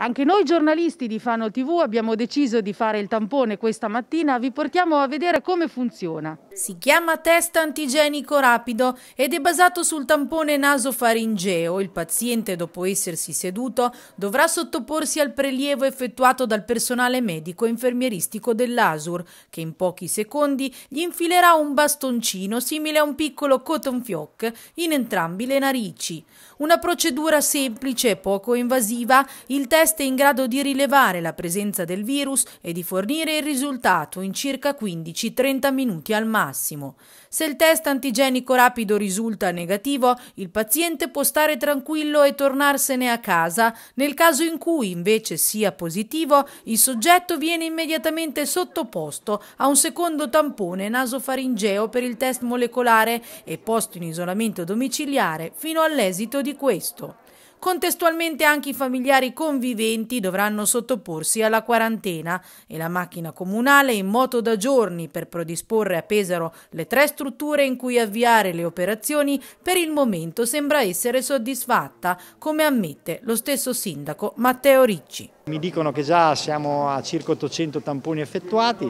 Anche noi giornalisti di Fano TV abbiamo deciso di fare il tampone questa mattina, vi portiamo a vedere come funziona. Si chiama test antigenico rapido ed è basato sul tampone nasofaringeo. Il paziente, dopo essersi seduto, dovrà sottoporsi al prelievo effettuato dal personale medico infermieristico dell'ASUR, che in pochi secondi gli infilerà un bastoncino simile a un piccolo cotton fioc in entrambi le narici. Una procedura semplice e poco invasiva, il test test in grado di rilevare la presenza del virus e di fornire il risultato in circa 15-30 minuti al massimo. Se il test antigenico rapido risulta negativo, il paziente può stare tranquillo e tornarsene a casa. Nel caso in cui invece sia positivo, il soggetto viene immediatamente sottoposto a un secondo tampone nasofaringeo per il test molecolare e posto in isolamento domiciliare fino all'esito di questo. Contestualmente anche i familiari conviventi dovranno sottoporsi alla quarantena e la macchina comunale in moto da giorni per predisporre a Pesaro le tre strutture in cui avviare le operazioni per il momento sembra essere soddisfatta, come ammette lo stesso sindaco Matteo Ricci. Mi dicono che già siamo a circa 800 tamponi effettuati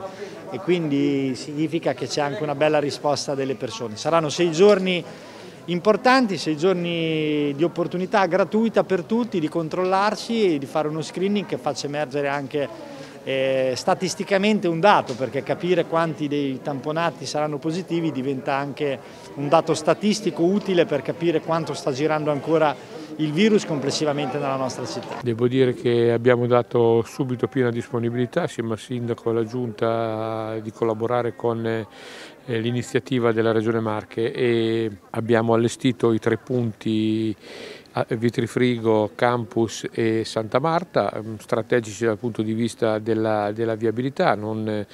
e quindi significa che c'è anche una bella risposta delle persone. Saranno sei giorni importanti, sei giorni di opportunità gratuita per tutti di controllarsi e di fare uno screening che faccia emergere anche eh, statisticamente un dato perché capire quanti dei tamponati saranno positivi diventa anche un dato statistico utile per capire quanto sta girando ancora il virus complessivamente nella nostra città. Devo dire che abbiamo dato subito piena disponibilità assieme al Sindaco e alla Giunta di collaborare con eh, l'iniziativa della Regione Marche e abbiamo allestito i tre punti Ah, Vitrifrigo, Campus e Santa Marta, mm, strategici dal punto di vista della, della viabilità, non,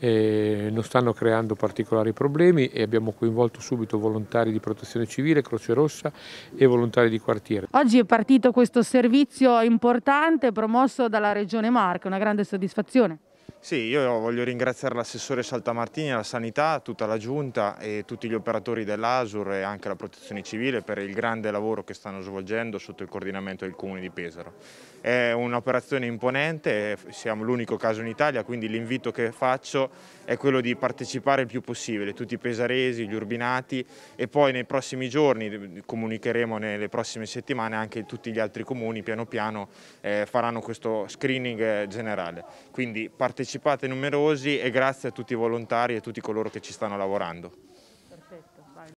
eh, non, stanno creando particolari problemi e abbiamo coinvolto subito volontari di protezione civile, Croce Rossa e volontari di quartiere. Oggi è partito questo servizio importante promosso dalla Regione Marca, una grande soddisfazione. Sì, io voglio ringraziare l'assessore Saltamartini, la sanità, tutta la giunta e tutti gli operatori dell'Asur e anche la protezione civile per il grande lavoro che stanno svolgendo sotto il coordinamento del comune di Pesaro. È un'operazione imponente, siamo l'unico caso in Italia, quindi l'invito che faccio è quello di partecipare il più possibile, tutti i pesaresi, gli urbinati e poi nei prossimi giorni, comunicheremo nelle prossime settimane anche tutti gli altri comuni piano piano eh, faranno questo screening eh, generale. Quindi partecipare partecipate numerosi e grazie a tutti i volontari e a tutti coloro che ci stanno lavorando.